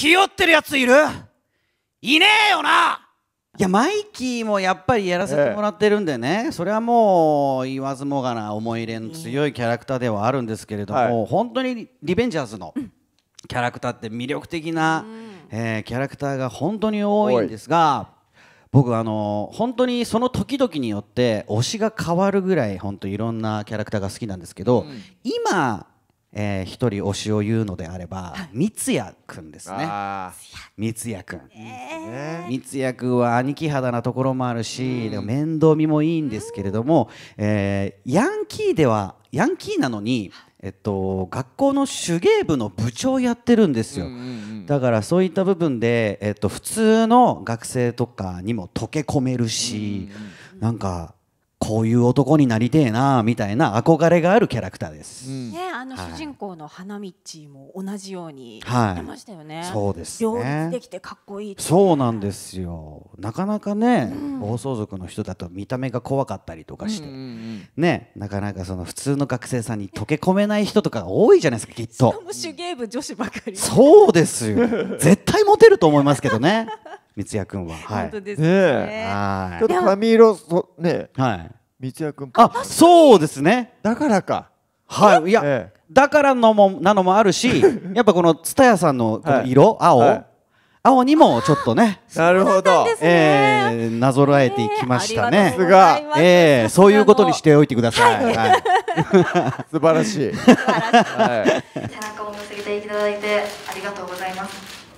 ひよってるやついるいねえよないやマイキーもやっぱりやらせてもらってるんでね、ええ、それはもう言わずもがな思い入れの強いキャラクターではあるんですけれども、はい、本当にリベンジャーズのキャラクターって魅力的な、うん、えー、キャラクターが本当に多いんですが僕あの本当にその時々によって推しが変わるぐらい本当いろんなキャラクターが好きなんですけど、うん、今えー、一人推しを言うのであれば、三ツ矢くんですね三ツ矢くー、三谷君は兄貴肌なところもあるし、うん、でも面倒見もいいんですけれども、うん、えー、ヤンキーではヤンキーなのに、えっと、学校の手芸部の部長やってるんですよ、うんうんうん、だからそういった部分で、えっと、普通の学生とかにも溶け込めるし、うんうん、なんかこういう男になりてえなみたいな憧れがあるキャラクターです、うん、ねあの主人公の花道も同じようにやってましたよね、はい、そうですねできてかっこいいそうなんですよなかなかね、うん、暴走族の人だと見た目が怖かったりとかして、うんうんうん、ねなかなかその普通の学生さんに溶け込めない人とか多いじゃないですかきっとしかも手芸部女子ばかりそうですよ絶対モテると思いますけどね 三ツ君は。はい。本当ですね。ねはい、ちょっと髪色、ね、はい。三谷君あそうですねだからかはいいや、ええ、だからのもなのもあるし やっぱこの蔦屋さんのこの色、はい、青、はい、青にもちょっとね なるほど、ね、えー、なぞらえていきましたね、えー、がえー、そういうことにしておいてください、はい、はい、素晴らしい素晴らしい、はい、背中を見せていただいてありがとうございます